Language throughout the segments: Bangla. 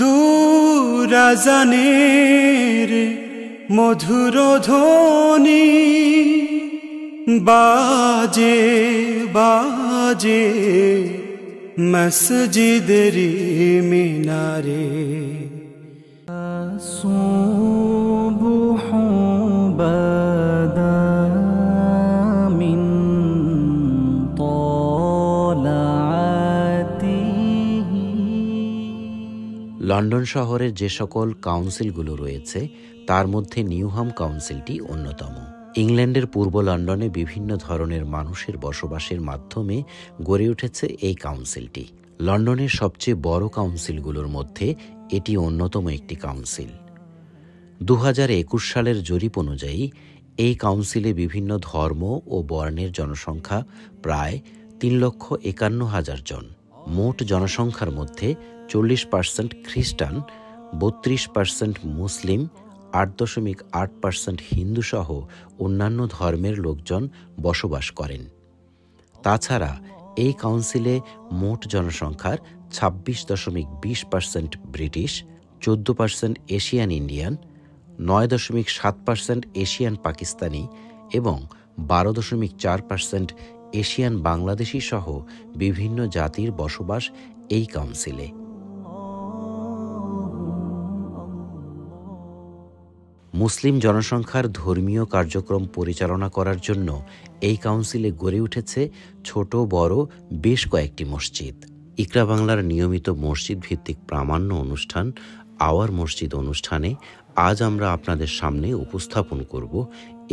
দূরাজানের মধুর ধ্বনি বাজে বাজে মসজিদের মিনারে সুবহ বদা লন্ডন শহরের যে সকল কাউন্সিলগুলো রয়েছে তার মধ্যে নিউহাম কাউন্সিলটি অন্যতম ইংল্যান্ডের পূর্ব লন্ডনে বিভিন্ন ধরনের মানুষের বসবাসের মাধ্যমে গড়ে উঠেছে এই কাউন্সিলটি লন্ডনের সবচেয়ে বড় কাউন্সিলগুলোর মধ্যে এটি অন্যতম একটি কাউন্সিল দু একুশ সালের জরিপ অনুযায়ী এই কাউন্সিলে বিভিন্ন ধর্ম ও বর্ণের জনসংখ্যা প্রায় তিন লক্ষ একান্ন হাজার জন মোট জনসংখ্যার মধ্যে চল্লিশ পার্সেন্ট খ্রিস্টান বত্রিশ পার্সেন্ট মুসলিম আট দশমিক আট পার্সেন্ট হিন্দুসহ অন্যান্য ধর্মের লোকজন বসবাস করেন তাছাড়া এই কাউন্সিলে মোট জনসংখ্যার ছাব্বিশ দশমিক বিশ পার্সেন্ট ব্রিটিশ চোদ্দ পার্সেন্ট এশিয়ান ইন্ডিয়ান নয় দশমিক সাত পার্সেন্ট এশিয়ান পাকিস্তানি এবং বারো দশমিক চার পার্সেন্ট এশিয়ান বাংলাদেশি সহ বিভিন্ন জাতির বসবাস এই কাউন্সিলে মুসলিম জনসংখ্যার ধর্মীয় কার্যক্রম পরিচালনা করার জন্য এই কাউন্সিলে গড়ে উঠেছে ছোট বড় বেশ কয়েকটি মসজিদ ইকরা বাংলার নিয়মিত মসজিদ ভিত্তিক প্রামাণ্য অনুষ্ঠান আওয়ার মসজিদ অনুষ্ঠানে আজ আমরা আপনাদের সামনে উপস্থাপন করব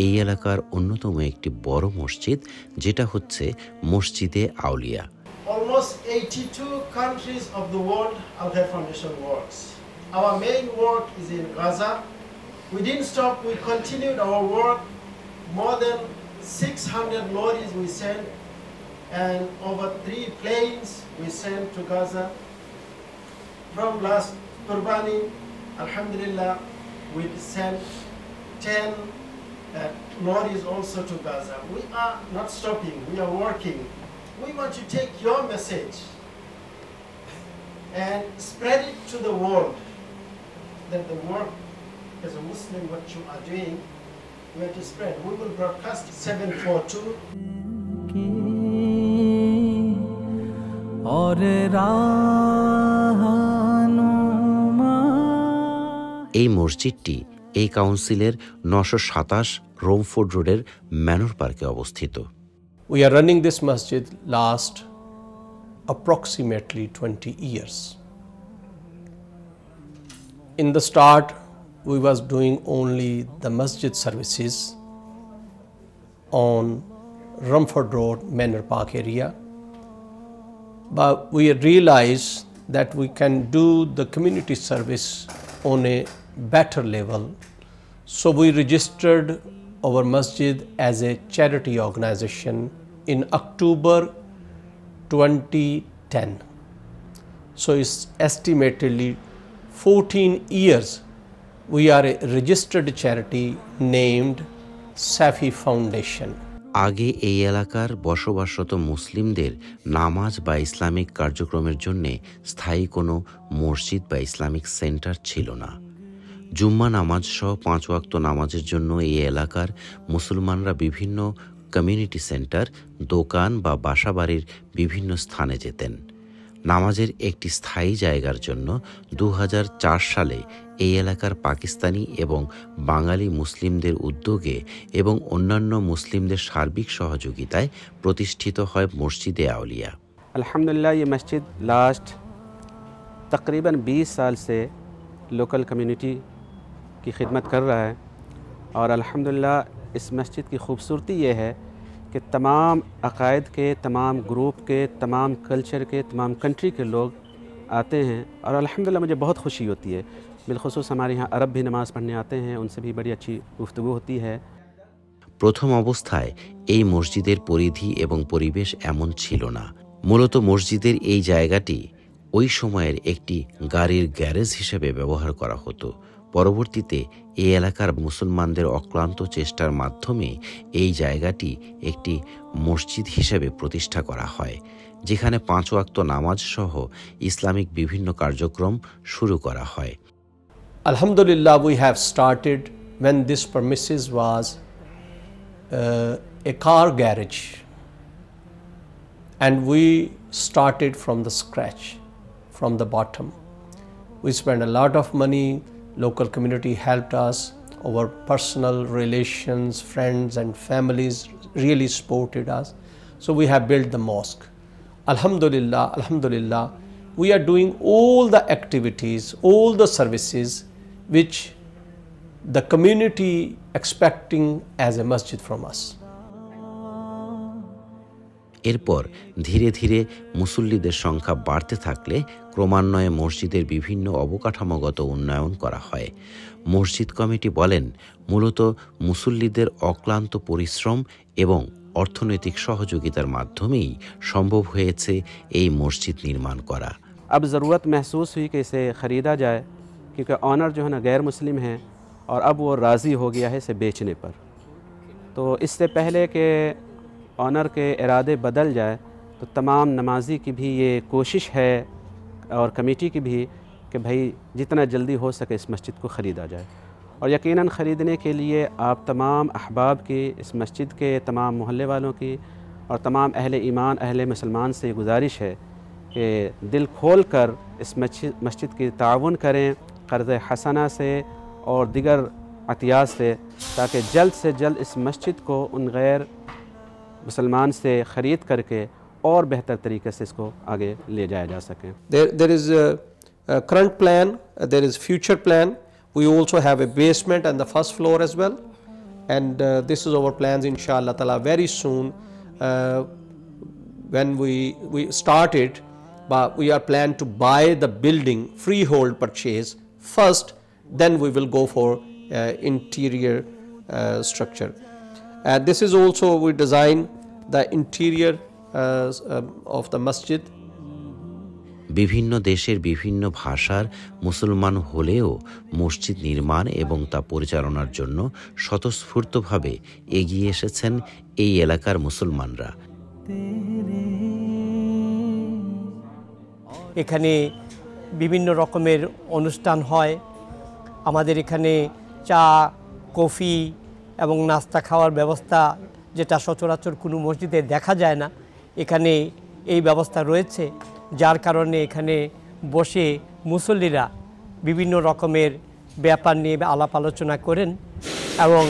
এই এলাকার অন্যতম একটি বড় মসজিদ যেটা হচ্ছে মসজিদে আউলিয়া 82 Our main work is in Gaza, We didn't stop, we continued our work. More than 600 lorries we sent and over three planes we sent to Gaza. From last Turbani, Alhamdulillah, we sent 10 uh, lorries also to Gaza. We are not stopping, we are working. We want to take your message and spread it to the world that the work as a Muslim what you are doing, we have to spread. We will broadcast 742. এই কাউন্সিলের নশো সাতাশ রোমফোর্ড রোডের ম্যানর পার্কে অবস্থিত উই আর রানিং দিস মসজিদ last approximately twenty years in the start we was doing only the masjid services on Rumford Road, Manor Park area. But we realized that we can do the community service on a better level. So we registered our masjid as a charity organization in October 2010. So it's estimatedly 14 years We are a registered charity named Safi Foundation. আগে এই এলাকার বসবাসরত মুসলিমদের নামাজ বা ইসলামিক কার্যক্রমের জন্য স্থায়ী কোনো মসজিদ বা ইসলামিক সেন্টার ছিল না জুম্মা নামাজ সহ পাঁচ ওয়াক্ত নামাজের জন্য এই এলাকার মুসলমানরা বিভিন্ন কমিউনিটি সেন্টার দোকান বা বাসাবাড়ির বিভিন্ন স্থানে যেতেন নামাজের একটি স্থায়ী জায়গার জন্য দু সালে এই এলাকার পাকিস্তানি এবং বাঙালি মুসলিমদের উদ্যোগে এবং অন্যান্য মুসলিমদের সার্বিক সহযোগিতায় প্রতিষ্ঠিত হয় মসজিদে আউলিয়া আলহামদুলিল্লাহ এই মসজিদ লাস্ট তকরিবন বিশ সাল সে লোকাল কমিউনিটি কি खिदमत কর রা হ্যাঁ আর আলহামদুলিল্লাহ এস মসজিদ কি খুবসূরতি ये कि तमाम अकायद के तमाम ग्रुप के तमाम कल्चर के तमाम कंट्री के लोग आते हैं और अल्हम्दुलिल्लाह मुझे बहुत खुशी होती है बिलखसूस हमारे यहाँ अरब भी नमाज़ पढ़ने आते हैं उनसे भी बड़ी अच्छी गुफ्तु होती है প্রথম অবস্থায় এই মসজিদের পরিধি এবং পরিবেশ এমন ছিল না মূলত মসজিদের এই জায়গাটি ওই সময়ের একটি গাড়ির গ্যারেজ হিসেবে ব্যবহার করা হতো পরবর্তীতে এ এলাকার মুসলমানদের অক্লান্ত চেষ্টার মাধ্যমে এই জায়গাটি একটি মসজিদ হিসেবে প্রতিষ্ঠা করা হয় যেখানে পাঁচ ওয়াক্ত নামাজ সহ ইসলামিক বিভিন্ন কার্যক্রম শুরু করা হয় আলহামদুলিল্লাহ we have started when this premises was a car garage and we started started from the scratch from the bottom we spent a lot of Local community helped us. Our personal relations, friends and families really supported us. So we have built the mosque. Alhamdulillah, Alhamdulillah, we are doing all the activities, all the services which the community expecting as a masjid from us. এরপর ধীরে ধীরে মুসল্লিদের সংখ্যা বাড়তে থাকলে ক্রমান্বয়ে মসজিদের বিভিন্ন অবকাঠামোগত উন্নয়ন করা হয় মসজিদ কমিটি বলেন মূলত মুসল্লিদের অক্লান্ত পরিশ্রম এবং অর্থনৈতিক সহযোগিতার মাধ্যমেই সম্ভব হয়েছে এই মসজিদ নির্মাণ করা আব জরুরত মেহসুস হই কে সে খরিদা যায় কিন্তু অনার जो না গ্যার মুসলিম হ্যাঁ আর আব ও রাজি হো গিয়া হে সে বেচনে পর তো तो इससे কে آنر کے ارادے بدل جائے تو تمام نمازی کی بھی یہ کوشش ہے اور کمیٹی کی بھی کہ بھائی جتنا جلدی ہو سکے اس مسجد کو خریدا جائے اور یقیناً خریدنے کے لیے آپ تمام احباب کی اس مسجد کے تمام محلے والوں کی اور تمام اہل ایمان اہل مسلمان سے یہ گزارش ہے کہ دل کھول کر اس مسجد مسجد کی تعاون کریں قرض حسنہ سے اور دیگر عطیات سے تاکہ جلد سے جلد اس مسجد کو ان غیر مسلمان سے خرید کر کے اور بہتر طریقے سے اس کو آگے لے جایا جا سکے دیر is از کرنٹ پلان دیر از فیوچر پلان وی آلسو ہیو اے بیسمنٹ اینڈ دا فسٹ فلور ایز ویل اینڈ دس از اوور پلانز ان شاء اللہ تعالیٰ ویری سون وین وی وی اسٹارٹ اٹ وی آر پلان ٹو بائی دا بلڈنگ فری ہولڈ پرچیز فسٹ دین وی ول گو فار انٹیریئر اسٹرکچر And uh, this is also we design the interior uh, uh, of the masjid. বিভিন্ন দেশের বিভিন্ন ভাষার মুসলমান হলেও মসজিদ নির্মাণ এবং তা পরিচালনার জন্য স্বতঃস্ফূর্তভাবে এগিয়ে এসেছেন এই এলাকার মুসলমানরা এখানে বিভিন্ন রকমের অনুষ্ঠান হয় আমাদের এখানে চা কফি এবং নাস্তা খাওয়ার ব্যবস্থা যেটা সচরাচর কোনো মসজিদে দেখা যায় না এখানে এই ব্যবস্থা রয়েছে যার কারণে এখানে বসে মুসল্লিরা বিভিন্ন রকমের ব্যাপার নিয়ে আলাপ আলোচনা করেন এবং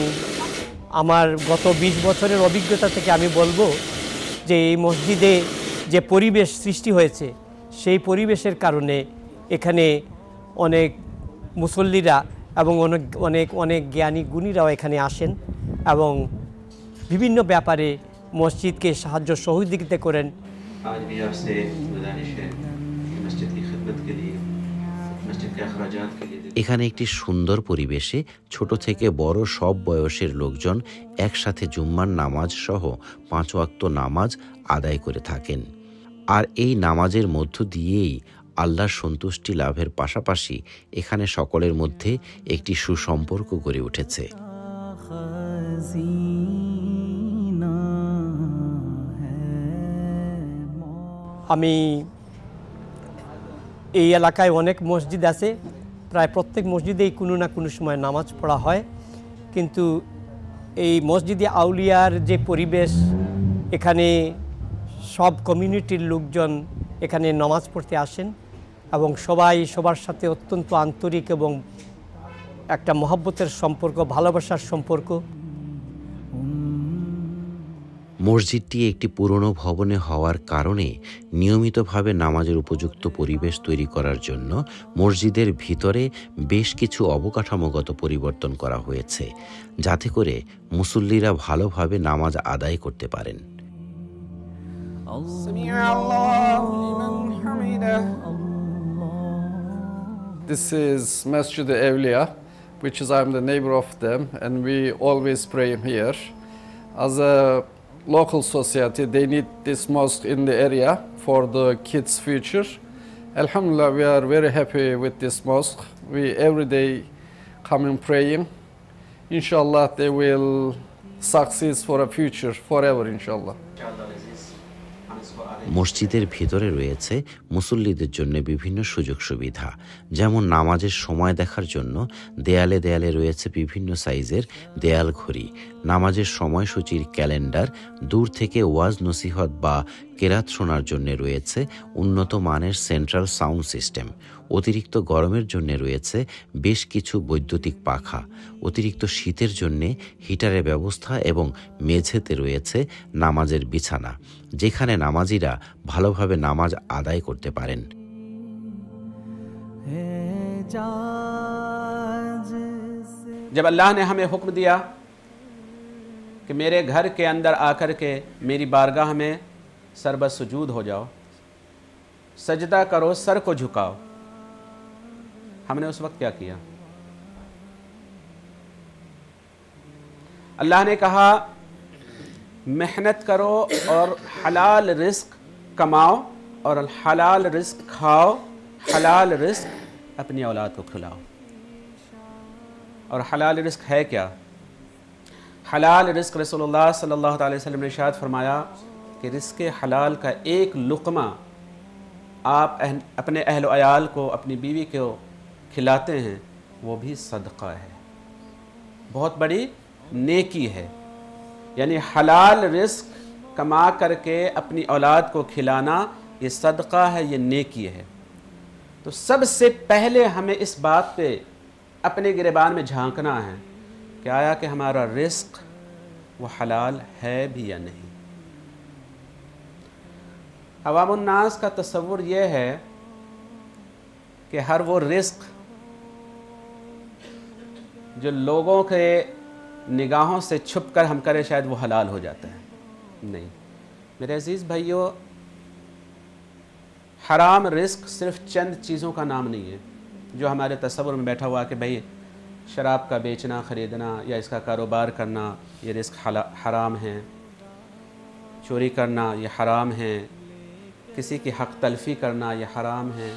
আমার গত ২০ বছরের অভিজ্ঞতা থেকে আমি বলবো যে এই মসজিদে যে পরিবেশ সৃষ্টি হয়েছে সেই পরিবেশের কারণে এখানে অনেক মুসল্লিরা এবং অনেক অনেক অনেক জ্ঞানী গুণীরাও এখানে আসেন এবং বিভিন্ন ব্যাপারে মসজিদকে সাহায্য সহযোগিতা করেন এখানে একটি সুন্দর পরিবেশে ছোট থেকে বড় সব বয়সের লোকজন একসাথে জুম্মার নামাজ সহ পাঁচ নামাজ আদায় করে থাকেন আর এই নামাজের মধ্য দিয়েই আল্লাহর সন্তুষ্টি লাভের পাশাপাশি এখানে সকলের মধ্যে একটি সুসম্পর্ক গড়ে উঠেছে আমি এই এলাকায় অনেক মসজিদ আছে প্রায় প্রত্যেক মসজিদেই কোনো না কোনো সময় নামাজ পড়া হয় কিন্তু এই মসজিদে আউলিয়ার যে পরিবেশ এখানে সব কমিউনিটির লোকজন এখানে নামাজ পড়তে আসেন এবং সবাই সবার সাথে অত্যন্ত আন্তরিক এবং একটা মহাব্বতের সম্পর্ক ভালোবাসার সম্পর্ক মসজিদটি একটি পুরনো ভবনে হওয়ার কারণে নিয়মিতভাবে নামাজের উপযুক্ত পরিবেশ তৈরি করার জন্য মসজিদের ভিতরে বেশ কিছু অবকাঠামোগত পরিবর্তন করা হয়েছে যাতে করে মুসল্লিরা ভালোভাবে নামাজ আদায় করতে পারেন This is Masjid Evliya, which is I'm the neighbor of them, and we always pray here. As a local society, they need this mosque in the area for the kids' future. Alhamdulillah, we are very happy with this mosque. We every day come and praying. Inshallah, they will succeed for a future, forever, inshallah. মসজিদের ভিতরে রয়েছে মুসল্লিদের জন্য বিভিন্ন সুযোগ সুবিধা যেমন নামাজের সময় দেখার জন্য দেয়ালে দেয়ালে রয়েছে বিভিন্ন সাইজের দেয়াল ঘড়ি নামাজের সময়সূচির ক্যালেন্ডার দূর থেকে ওয়াজ নসিহত বা কেরাত শোনার জন্য রয়েছে উন্নত মানের সেন্ট্রাল সাউন্ড সিস্টেম অতিরিক্ত গরমের জন্য রয়েছে বেশ কিছু বৈদ্যুতিক পাখা অতিরিক্ত শীতের জন্য হিটারের ব্যবস্থা এবং মেঝেতে রয়েছে নামাজের বিছানা যেখানে নামাজিরা ভালোভাবে নামাজ আদায় করতে পারেন जब अल्लाह ने हमें हुक्म दिया कि मेरे घर के अंदर आकर के मेरी बारगाह में بس سجود ہو جاؤ سجدہ کرو سر کو جھکاؤ ہم نے اس وقت کیا کیا اللہ نے کہا محنت کرو اور حلال رزق کماؤ اور حلال رزق کھاؤ حلال رزق اپنی اولاد کو کھلاؤ اور حلال رزق ہے کیا حلال رزق رسول اللہ صلی اللہ تعالی وسلم نے شاید فرمایا کہ رزق حلال کا ایک لقمہ آپ اپنے اہل و عیال کو اپنی بیوی کو کھلاتے ہیں وہ بھی صدقہ ہے بہت بڑی نیکی ہے یعنی حلال رزق کما کر کے اپنی اولاد کو کھلانا یہ صدقہ ہے یہ نیکی ہے تو سب سے پہلے ہمیں اس بات پہ اپنے گربان میں جھانکنا ہے کہ آیا کہ ہمارا رزق وہ حلال ہے بھی یا نہیں عوام الناس کا تصور یہ ہے کہ ہر وہ رزق جو لوگوں کے نگاہوں سے چھپ کر ہم کریں شاید وہ حلال ہو جاتا ہے نہیں میرے عزیز بھائیو حرام رزق صرف چند چیزوں کا نام نہیں ہے جو ہمارے تصور میں بیٹھا ہوا کہ بھائی شراب کا بیچنا خریدنا یا اس کا کاروبار کرنا یہ رزق حرام ہے چوری کرنا یہ حرام ہے کسی کی حق تلفی کرنا یہ حرام ہے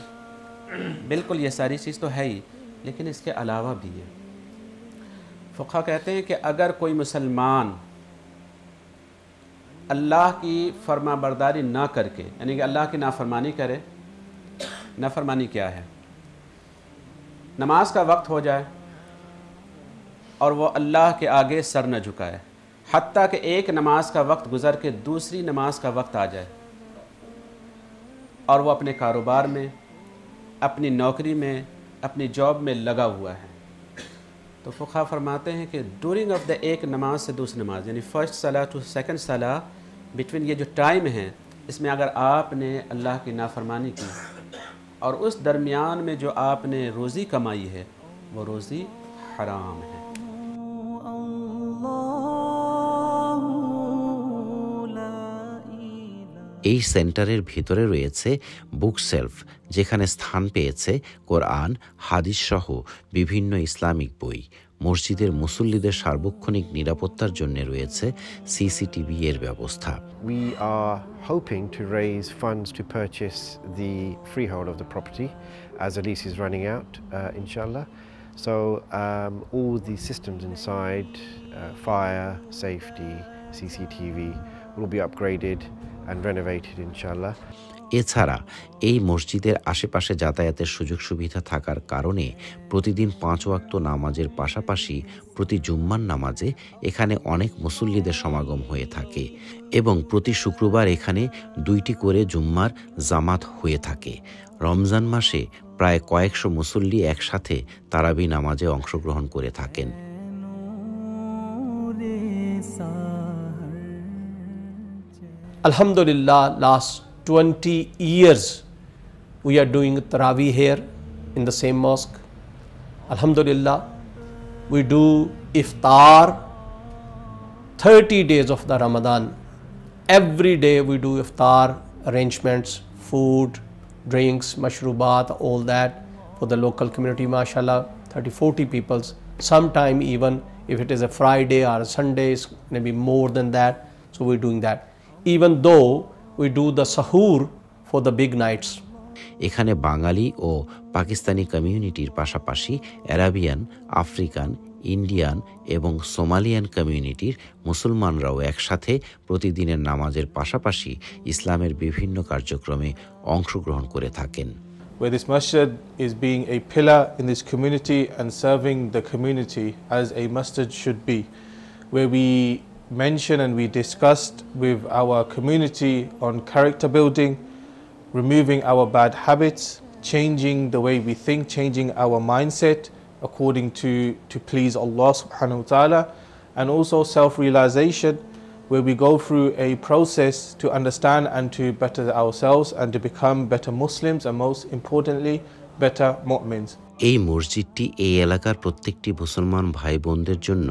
بالکل یہ ساری چیز تو ہے ہی لیکن اس کے علاوہ بھی ہے فقہ کہتے ہیں کہ اگر کوئی مسلمان اللہ کی فرما برداری نہ کر کے یعنی کہ اللہ کی نافرمانی کرے نافرمانی کیا ہے نماز کا وقت ہو جائے اور وہ اللہ کے آگے سر نہ جھکائے حتیٰ کہ ایک نماز کا وقت گزر کے دوسری نماز کا وقت آ جائے اور وہ اپنے کاروبار میں اپنی نوکری میں اپنی جاب میں لگا ہوا ہے تو فقہ فرماتے ہیں کہ ڈورنگ آف دا ایک نماز سے دوسری نماز یعنی فرسٹ صلاح ٹو سیکنڈ صلاح بٹوین یہ جو ٹائم ہے اس میں اگر آپ نے اللہ کی نافرمانی کی اور اس درمیان میں جو آپ نے روزی کمائی ہے وہ روزی حرام ہے এই সেন্টারের ভিতরে রয়েছে বুকসেলফ যেখানে স্থান পেয়েছে কোরআন হাদিস সহ বিভিন্ন ইসলামিক বই মসজিদের মুসল্লিদের সার্বক্ষণিক নিরাপত্তার জন্য রয়েছে সিসিটিভি এর ব্যবস্থা we are hoping to raise funds to purchase the freehold of the property as a lease is running out ইনশাআল্লাহ so all the systems inside fire safety CCTV will be upgraded and renovated inshallah. এছাড়া এই মসজিদের আশেপাশে যাতায়াতের সুযোগ সুবিধা থাকার কারণে প্রতিদিন পাঁচ ওয়াক্ত নামাজের পাশাপাশি প্রতি জুম্মার নামাজে এখানে অনেক মুসল্লিদের সমাগম হয়ে থাকে এবং প্রতি শুক্রবার এখানে দুইটি করে জুম্মার জামাত হয়ে থাকে রমজান মাসে প্রায় কয়েকশো মুসল্লি একসাথে তারাবি নামাজে অংশগ্রহণ করে থাকেন Alhamdulillah, last 20 years we are doing Taraweeh here in the same mosque. Alhamdulillah, we do iftar 30 days of the Ramadan. Every day we do iftar arrangements, food, drinks, mashrubat, all that for the local community, mashallah, 30, 40 peoples. Sometime even if it is a Friday or a Sunday, it's maybe more than that. So we're doing that. even though we do the sahur for the big nights. এখানে বাঙালি ও পাকিস্তানি কমিউনিটির পাশাপাশি অ্যারাবিয়ান আফ্রিকান ইন্ডিয়ান এবং সোমালিয়ান কমিউনিটির মুসলমানরাও একসাথে প্রতিদিনের নামাজের পাশাপাশি ইসলামের বিভিন্ন কার্যক্রমে অংশগ্রহণ করে থাকেন Where this masjid is being a pillar in this community and serving the community as a masjid should be, where we mentioned and we discussed with our community on character building, removing our bad habits, changing the way we think, changing our mindset according to, to please Allah subhanahu wa ta'ala, and also self realization, where we go through a process to understand and to better ourselves and to become better Muslims and most importantly, better mu'mins. এই মসজিদটি এই এলাকার প্রত্যেকটি মুসলমান ভাই বোনদের জন্য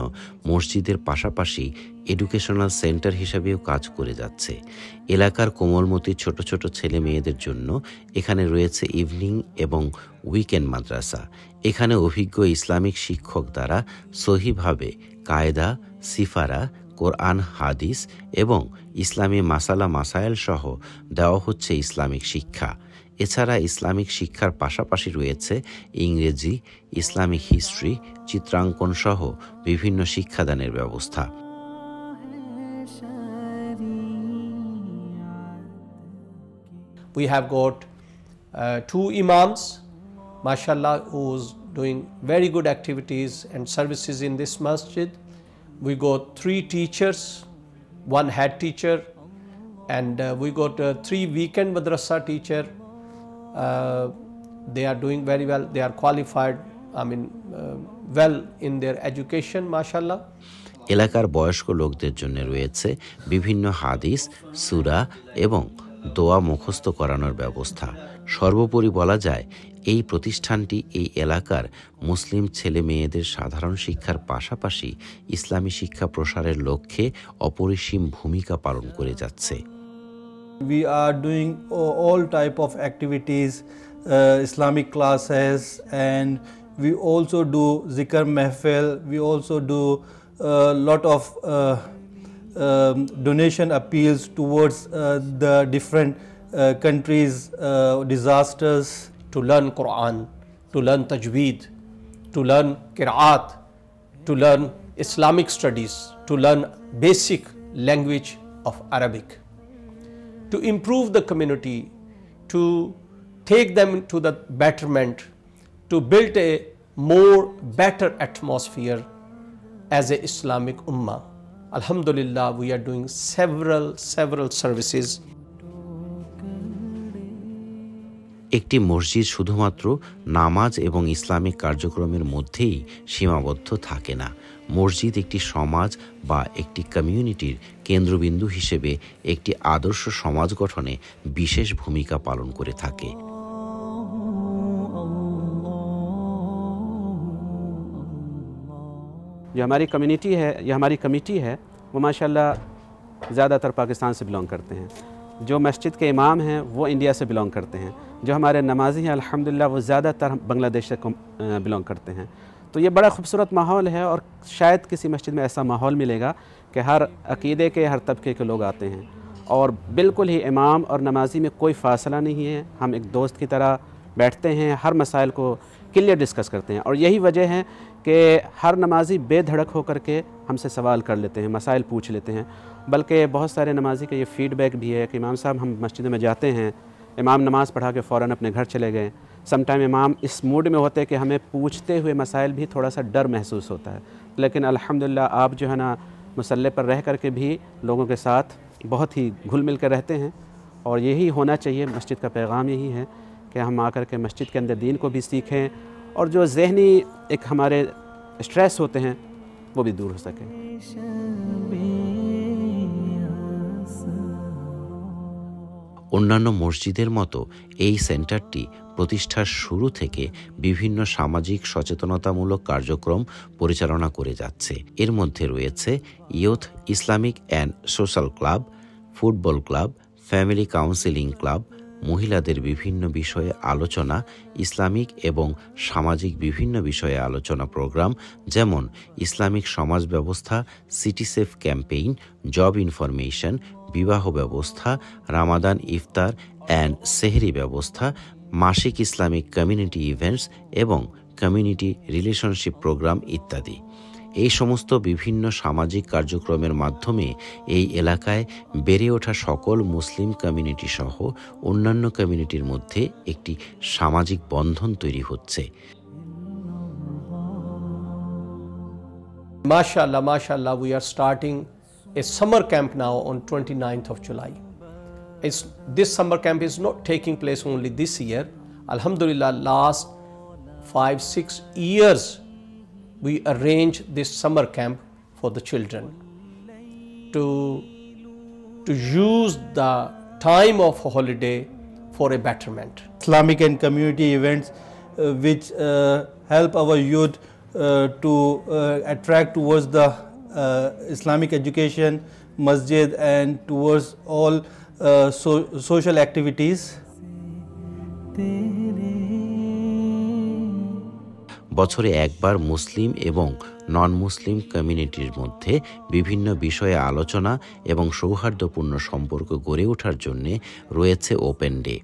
মসজিদের পাশাপাশি এডুকেশনাল সেন্টার হিসাবেও কাজ করে যাচ্ছে এলাকার কোমলমতি ছোট ছোট ছেলে মেয়েদের জন্য এখানে রয়েছে ইভিনিং এবং উইকেন্ড মাদ্রাসা এখানে অভিজ্ঞ ইসলামিক শিক্ষক দ্বারা সহিভাবে কায়দা সিফারা কোরআন হাদিস এবং ইসলামী মাসালা মাসায়েল সহ দেওয়া হচ্ছে ইসলামিক শিক্ষা এছাড়া ইসলামিক শিক্ষার পাশাপাশি রয়েছে ইংরেজি ইসলামিক হিস্ট্রি চিত্রাঙ্কন সহ বিভিন্ন শিক্ষাদানের ব্যবস্থা We have got uh, two imams, mashallah, who's doing very good activities and services in this masjid. We got three teachers, one head teacher, and uh, we got uh, three weekend madrasa teacher Uh, they are doing very well, they are qualified, I mean, uh, well in their education, mashallah. এলাকার বয়স্ক লোকদের জন্য রয়েছে বিভিন্ন হাদিস সুরা এবং দোয়া মুখস্থ করানোর ব্যবস্থা সর্বোপরি বলা যায় এই প্রতিষ্ঠানটি এই এলাকার মুসলিম ছেলে মেয়েদের সাধারণ শিক্ষার পাশাপাশি ইসলামী শিক্ষা প্রসারের লক্ষ্যে অপরিসীম ভূমিকা পালন করে যাচ্ছে We are doing all type of activities, uh, Islamic classes and we also do zikr mehfil, we also do a lot of uh, um, donation appeals towards uh, the different uh, countries' uh, disasters. To learn Quran, to learn tajweed, to learn qiraat, to learn Islamic studies, to learn basic language of Arabic. to improve the community, to take them to the betterment, to build a more better atmosphere as an Islamic Ummah. Alhamdulillah, we are doing several, several services. একটি মসজিদ শুধুমাত্র নামাজ এবং ইসলামিক কার্যক্রমের মধ্যেই সীমাবদ্ধ থাকে না মসজিদ একটি সমাজ বা একটি কমিউনিটির কেন্দ্রবিন্দু হিসেবে একটি আদর্শ সমাজ গঠনে বিশেষ ভূমিকা পালন করে থাকে جو ہماری کمیونٹی ہے جو ہماری کمیٹی ہے وہ ماشاء اللہ زیادہ تر پاکستان سے بلانگ کرتے ہیں جو مسجد کے امام ہیں وہ انڈیا سے بلانگ کرتے ہیں جو ہمارے نمازی ہیں الحمدللہ وہ زیادہ تر بنگلہ دیش سے بلانگ کرتے ہیں تو یہ بڑا خوبصورت ماحول ہے اور شاید کسی مسجد میں ایسا ماحول ملے گا کہ ہر عقیدے کے ہر طبقے کے لوگ آتے ہیں اور بالکل ہی امام اور نمازی میں کوئی فاصلہ نہیں ہے ہم ایک دوست کی طرح بیٹھتے ہیں ہر مسائل کو کلیئر ڈسکس کرتے ہیں اور یہی وجہ ہے کہ ہر نمازی بے دھڑک ہو کر کے ہم سے سوال کر لیتے ہیں مسائل پوچھ لیتے ہیں بلکہ بہت سارے نمازی کا یہ فیڈ بیک بھی ہے کہ امام صاحب ہم مسجد میں جاتے ہیں امام نماز پڑھا کے فوراً اپنے گھر چلے گئے سم ٹائم امام اس موڈ میں ہوتے کہ ہمیں پوچھتے ہوئے مسائل بھی تھوڑا سا ڈر محسوس ہوتا ہے لیکن الحمدللہ آپ جو ہے نا مسلح پر رہ کر کے بھی لوگوں کے ساتھ بہت ہی گھل مل کر رہتے ہیں اور یہی ہونا چاہیے مسجد کا پیغام یہی ہے کہ ہم آ کر کے مسجد کے اندر دین کو بھی سیکھیں اور جو ذہنی ایک ہمارے اسٹریس ہوتے ہیں وہ بھی دور ہو سکیں মসজিদের মতো এই সেন্টারটি প্রতিষ্ঠার শুরু থেকে বিভিন্ন সামাজিক সচেতনতামূলক কার্যক্রম পরিচালনা করে যাচ্ছে এর মধ্যে রয়েছে youth Islamic and social club football club family counselling club মহিলাদের বিভিন্ন বিষয়ে আলোচনা ইসলামিক এবং সামাজিক বিভিন্ন বিষয়ে আলোচনা প্রোগ্রাম যেমন ইসলামিক সমাজ ব্যবস্থা city safe campaign job information বিবাহ ব্যবস্থা রামাদান ইফতার অ্যান্ড সেহরি ব্যবস্থা মাসিক ইসলামিক কমিউনিটি ইভেন্টস এবং কমিউনিটি রিলেশনশিপ প্রোগ্রাম ইত্যাদি এই সমস্ত বিভিন্ন সামাজিক কার্যক্রমের মাধ্যমে এই এলাকায় বেড়ে ওঠা সকল মুসলিম কমিউনিটি সহ অন্যান্য কমিউনিটির মধ্যে একটি সামাজিক বন্ধন তৈরি হচ্ছে MashaAllah, we are starting a summer camp now on twenty ninth of July it's, this summer camp is not taking place only this year. Alhamdulillah, last five, six years, we arrange this summer camp for the children to, to use the time of holiday for a betterment. Islamic and community events uh, which uh, help our youth uh, to uh, attract towards the uh, Islamic education, masjid and towards all Uh, so, social activities. বছরে একবার মুসলিম এবং নন মুসলিম কমিউনিটির মধ্যে বিভিন্ন বিষয়ে আলোচনা এবং সৌহার্দ্যপূর্ণ সম্পর্ক গড়ে ওঠার জন্যে রয়েছে ওপেন ডে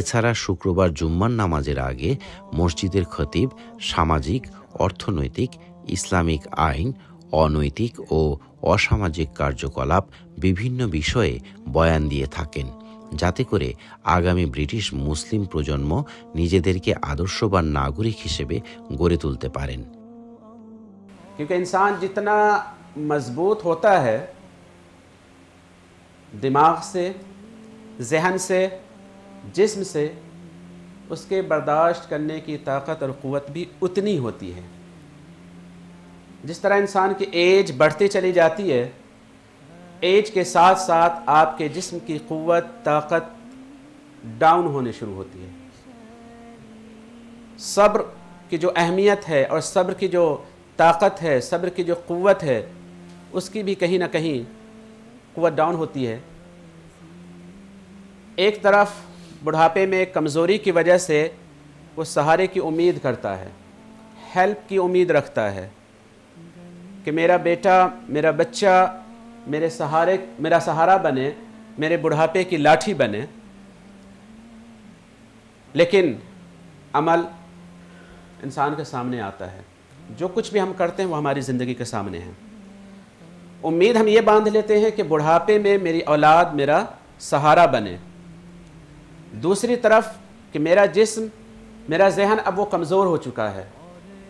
এছাড়া শুক্রবার জুম্মার নামাজের আগে মসজিদের খতিব সামাজিক অর্থনৈতিক ইসলামিক আইন অনৈতিক ও অসামাজিক কার্যকলাপ বিভিন্ন বিষয়ে বয়ান দিয়ে থাকেন যাতে করে আগামী ব্রিটিশ মুসলিম প্রজন্ম নিজেদেরকে আদর্শবান নাগরিক হিসেবে গড়ে তুলতে পারেন क्योंकि इंसान जितना मजबूत होता সে दिमाग সে जहन সে जिस्म से उसके बर्दाश्त करने হতী ताकत جس طرح انسان کی ایج بڑھتی چلی جاتی ہے ایج کے ساتھ ساتھ آپ کے جسم کی قوت طاقت ڈاؤن ہونے شروع ہوتی ہے صبر کی جو اہمیت ہے اور صبر کی جو طاقت ہے صبر کی جو قوت ہے اس کی بھی کہیں نہ کہیں قوت ڈاؤن ہوتی ہے ایک طرف بڑھاپے میں کمزوری کی وجہ سے وہ سہارے کی امید کرتا ہے ہیلپ کی امید رکھتا ہے کہ میرا بیٹا میرا بچہ میرے سہارے میرا سہارا بنے میرے بڑھاپے کی لاٹھی بنے لیکن عمل انسان کے سامنے آتا ہے جو کچھ بھی ہم کرتے ہیں وہ ہماری زندگی کے سامنے ہیں امید ہم یہ باندھ لیتے ہیں کہ بڑھاپے میں میری اولاد میرا سہارا بنے دوسری طرف کہ میرا جسم میرا ذہن اب وہ کمزور ہو چکا ہے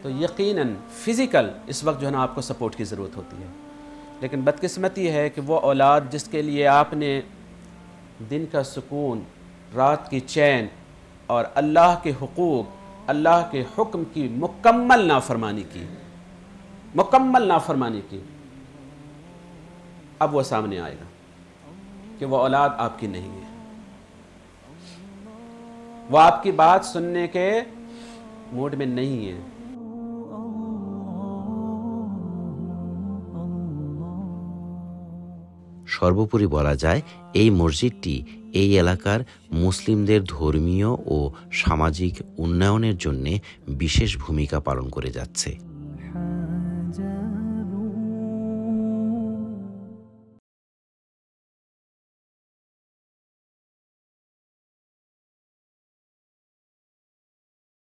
تو یقیناً فزیکل اس وقت جو ہے نا آپ کو سپورٹ کی ضرورت ہوتی ہے لیکن بدقسمتی ہے کہ وہ اولاد جس کے لیے آپ نے دن کا سکون رات کی چین اور اللہ کے حقوق اللہ کے حکم کی مکمل نافرمانی کی مکمل نافرمانی کی اب وہ سامنے آئے گا کہ وہ اولاد آپ کی نہیں ہے وہ آپ کی بات سننے کے موڈ میں نہیں ہے সর্বোপরি বলা যায় এই মসজিদটি এই এলাকার মুসলিমদের ধর্মীয় ও সামাজিক উন্নয়নের জন্যে বিশেষ ভূমিকা পালন করে যাচ্ছে